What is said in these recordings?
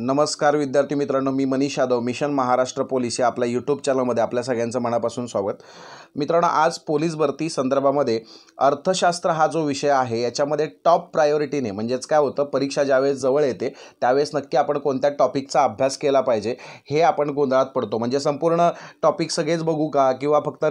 नमस्कार विद्यार्थी मित्रांनो मी मनीष यादव मिशन महाराष्ट्र पोलीस या आपल्या यूट्यूब चॅनलमध्ये आपल्या सगळ्यांचं मनापासून स्वागत मित्रांनो आज पोलीस भरती संदर्भामध्ये अर्थशास्त्र हा जो विषय आहे याच्यामध्ये टॉप प्रायोरिटीने म्हणजेच काय होतं परीक्षा ज्यावेळेस जवळ येते त्यावेळेस नक्की आपण कोणत्या टॉपिकचा अभ्यास केला पाहिजे हे आपण गोंधळात पडतो म्हणजे संपूर्ण टॉपिक सगळेच बघू का किंवा फक्त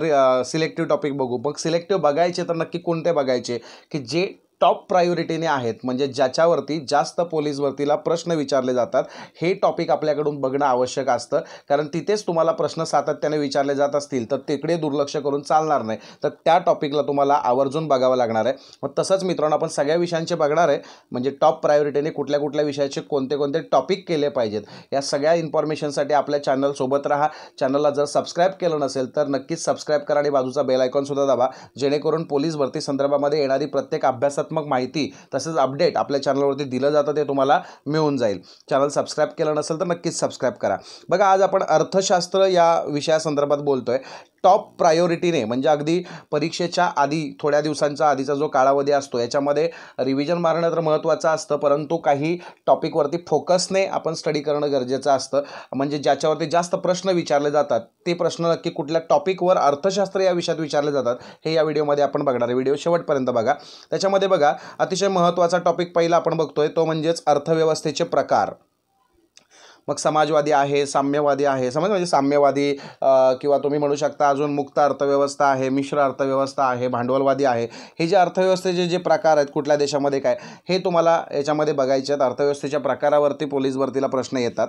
सिलेक्टिव्ह टॉपिक बघू मग सिलेक्टिव्ह बघायचे तर नक्की कोणते बघायचे की जे टॉप प्रायोरिटीने आहेत म्हणजे ज्याच्यावरती जास्त पोलीस भरतीला प्रश्न विचारले जातात हे टॉपिक आपल्याकडून बघणं आवश्यक असतं कारण तिथेच तुम्हाला प्रश्न सातत्याने विचारले जात असतील तर तिकडे दुर्लक्ष करून चालणार नाही तर त्या टॉपिकला तुम्हाला आवर्जून बघावं लागणार आहे मग तसंच मित्रांनो आपण सगळ्या विषयांचे बघणार आहे म्हणजे टॉप प्रायोरिटीने कुठल्या कुठल्या विषयाचे कोणते कोणते टॉपिक केले पाहिजेत या सगळ्या इन्फॉर्मेशनसाठी आपल्या चॅनलसोबत राहा चॅनलला जर सबस्क्राईब केलं नसेल तर नक्कीच सबस्क्राईब करा आणि बाजूचा बेल आयकॉनसुद्धा दाबा जेणेकरून पोलीस भरती संदर्भामध्ये येणारी प्रत्येक अभ्यासात सकारात्मक माहिती तसंच अपडेट आपल्या चॅनलवरती दिलं जातं ते तुम्हाला मिळून जाईल चॅनल सबस्क्राईब केलं नसेल तर नक्कीच सबस्क्राईब करा बघा आज आपण अर्थशास्त्र या विषयासंदर्भात बोलतो आहे टॉप प्रायोरिटीने म्हणजे अगदी परीक्षेच्या आधी थोड्या दिवसांचा आधीचा जो काळावधी असतो याच्यामध्ये रिव्हिजन मारणं तर महत्त्वाचं असतं परंतु काही टॉपिकवरती फोकसने आपण स्टडी करणं गरजेचं असतं म्हणजे ज्याच्यावरती जास्त प्रश्न विचारले जातात ते प्रश्न नक्की कुठल्या टॉपिकवर अर्थशास्त्र या विषयात विचारले जातात हे या व्हिडिओमध्ये आपण बघणार आहे व्हिडिओ शेवटपर्यंत बघा त्याच्यामध्ये बघा अतिशय महत्त्वाचा टॉपिक पहिला आपण बघतोय तो म्हणजेच अर्थव्यवस्थेचे प्रकार मग समाजवादी आहे साम्यवादी आहे समज म्हणजे साम्यवादी किंवा तुम्ही म्हणू शकता अजून मुक्त अर्थव्यवस्था आहे मिश्र अर्थव्यवस्था आहे भांडवलवादी आहे हे जे अर्थव्यवस्थेचे जे प्रकार आहेत कुठल्या देशामध्ये काय हे तुम्हाला याच्यामध्ये बघायचे आहेत अर्थव्यवस्थेच्या प्रकारावरती पोलीस भरतीला प्रश्न येतात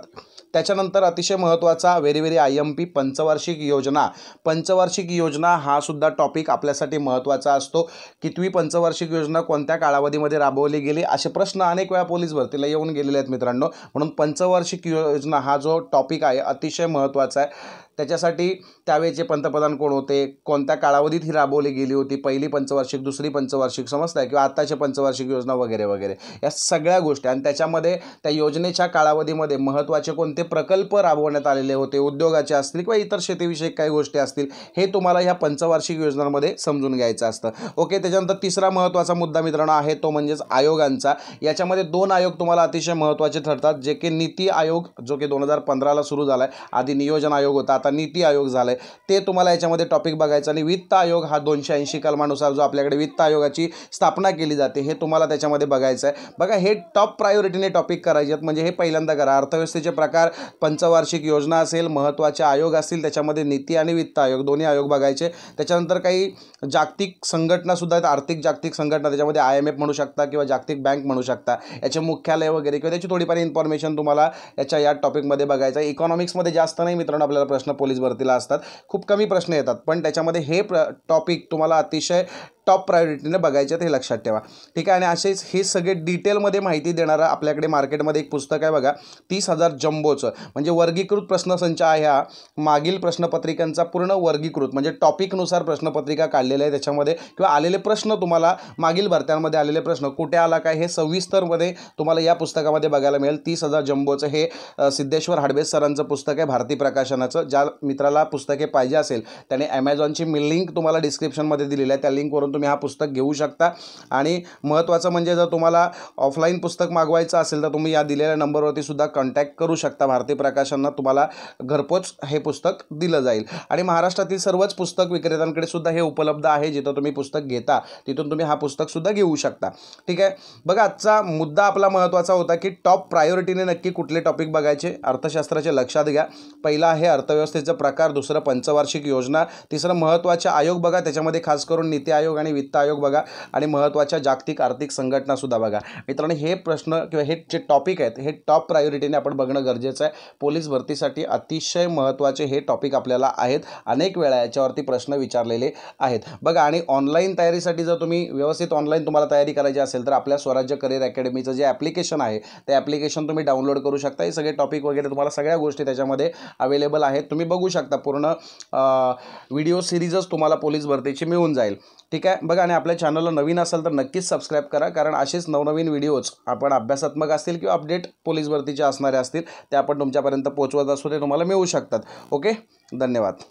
त्याच्यानंतर अतिशय महत्त्वाचा very very I M P पंचवार्षिक योजना पंचवार्षिक योजना हा सुद्धा टॉपिक आपल्यासाठी महत्त्वाचा असतो कितवी पंचवार्षिक योजना कोणत्या कालावधीमध्ये राबवली गेली असे प्रश्न अनेक वेळा पोलीस भरतीला येऊन गेलेले आहेत मित्रांनो म्हणून पंचवार्षिक यो योजना हा जो टॉपिक आहे अतिशय महत्त्वाचा आहे त्याच्यासाठी त्यावेळेचे पंतप्रधान कोण होते कोणत्या कालावधीत ही राबवली गेली होती पहिली पंचवार्षिक दुसरी पंचवार्षिक समजत आहे किंवा आत्ताचे पंचवार्षिक योजना वगैरे वगैरे या सगळ्या गोष्टी आणि त्याच्यामध्ये त्या योजनेच्या कालावधीमध्ये महत्त्वाचे कोणते प्रकल्प राबवण्यात आलेले होते उद्योगाचे असतील किंवा इतर शेतीविषयक काही गोष्टी असतील हे तुम्हाला ह्या पंचवार्षिक योजनांमध्ये समजून घ्यायचं असतं ओके त्याच्यानंतर तिसरा महत्त्वाचा मुद्दा मित्रांनो आहे तो म्हणजेच आयोगांचा याच्यामध्ये दोन आयोग तुम्हाला अतिशय महत्त्वाचे ठरतात जे की नीती आयोग जो की दोन हजार पंधराला सुरू झाला आहे आधी नियोजन आयोग होता आता आता नीती आयोग झालं आहे ते तुम्हाला याच्यामध्ये टॉपिक बघायचं आणि वित्त आयोग हा दोनशे ऐंशी कलमानुसार जो आपल्याकडे वित्त आयोगाची स्थापना केली जाते हे तुम्हाला त्याच्यामध्ये बघायचं आहे बघा हे टॉप प्रायोरिटीने टॉपिक करायचे आहेत म्हणजे हे पहिल्यांदा करा अर्थव्यवस्थेचे प्रकार पंचवार्षिक योजना असेल महत्त्वाचे आयोग असतील त्याच्यामध्ये नीती आणि वित्त आयोग दोन्ही आयोग बघायचे त्याच्यानंतर काही जागतिक संघटनासुद्धा आहेत आर्थिक जागतिक संघटना त्याच्यामध्ये आय एम एफ म्हणू शकता किंवा जागतिक बँक म्हणू शकता याचे मुख्यालय वगैरे किंवा त्याची थोडीफार इन्फॉर्मेशन तुम्हाला याच्या या टॉपिकमध्ये बघायचं आहे इकॉनॉमिक्समध्ये जास्त नाही मित्रांनो आपल्याला प्रश्न पोलीस भरतीला असतात खूप कमी प्रश्न येतात पण त्याच्यामध्ये हे प्र टॉपिक तुम्हाला अतिशय टॉप प्रायोरिटीने बघायच्यात ते लक्षात ठेवा ठीक आहे आणि असेच हे सगळे डिटेलमध्ये माहिती देणारं आपल्याकडे मार्केटमध्ये एक पुस्तक आहे बघा तीस हजार जम्बोचं म्हणजे वर्गीकृत प्रश्नसंच आहे हा मागील प्रश्नपत्रिकांचा पूर्ण वर्गीकृत म्हणजे टॉपिकनुसार प्रश्नपत्रिका काढलेल्या आहे त्याच्यामध्ये किंवा आलेले प्रश्न तुम्हाला मागील भरत्यांमध्ये आलेले प्रश्न कुठे आला काय हे सविस्तरमध्ये तुम्हाला या पुस्तकामध्ये बघायला मिळेल तीस हजार जम्बोचं हे सिद्धेश्वर हाडबे सरांचं पुस्तक आहे भारती प्रकाशनाचं ज्या मित्राला पुस्तके पाहिजे असेल त्याने ॲमेझॉनची मी लिंक तुम्हाला डिस्क्रिप्शनमध्ये दिलेली आहे त्या लिंकवरून तुम्ही हा पुस्तक घेऊ शकता आणि महत्त्वाचं म्हणजे जर तुम्हाला ऑफलाईन पुस्तक मागवायचं असेल तर तुम्ही या दिलेल्या नंबरवरती सुद्धा कॉन्टॅक्ट करू शकता भारती प्रकाशनना तुम्हाला घरपोच हे पुस्तक दिलं जाईल आणि महाराष्ट्रातील सर्वच पुस्तक विक्रेत्यांकडे सुद्धा हे उपलब्ध आहे जिथं तुम्ही पुस्तक घेता तिथून तुम्ही हा पुस्तकसुद्धा घेऊ शकता ठीक आहे बघा आजचा मुद्दा आपला महत्त्वाचा होता की टॉप प्रायोरिटीने नक्की कुठले टॉपिक बघायचे अर्थशास्त्राचे लक्षात घ्या पहिला आहे अर्थव्यवस्थेचा प्रकार दुसरं पंचवार्षिक योजना तिसरं महत्त्वाचे आयोग बघा त्याच्यामध्ये खास करून नीती आयोग आणि आणि वित्त आयोग बघा आणि महत्त्वाच्या जागतिक आर्थिक संघटनासुद्धा बघा मित्रांनो हे प्रश्न किंवा हे जे टॉपिक आहेत हे टॉप प्रायोरिटीने आपण बघणं गरजेचं आहे पोलीस भरतीसाठी अतिशय महत्त्वाचे हे टॉपिक आपल्याला आहेत अनेक वेळा याच्यावरती प्रश्न विचारलेले आहेत बघा आणि ऑनलाईन तयारीसाठी जर तुम्ही व्यवस्थित ऑनलाईन तुम्हाला तयारी करायची असेल तर आपल्या स्वराज्य करिअर अकॅडमीचं जे ॲप्लिकेशन आहे ते ॲप्लिकेशन तुम्ही डाउनलोड करू शकता हे सगळे टॉपिक वगैरे तुम्हाला सगळ्या गोष्टी त्याच्यामध्ये अवेलेबल आहेत तुम्ही बघू शकता पूर्ण व्हिडिओ सिरीजच तुम्हाला पोलीस भरतीची मिळून जाईल ठीक आहे बघा आणि आपल्या चॅनलला नवीन असाल तर नक्कीच सबस्क्राईब करा कारण असेच नवनवीन व्हिडिओज आपण अभ्यासात्मक असतील किंवा अपडेट पोलीस भरतीच्या असणाऱ्या असतील ते आपण तुमच्यापर्यंत पोहोचवत असू ते तुम्हाला मिळू शकतात ओके धन्यवाद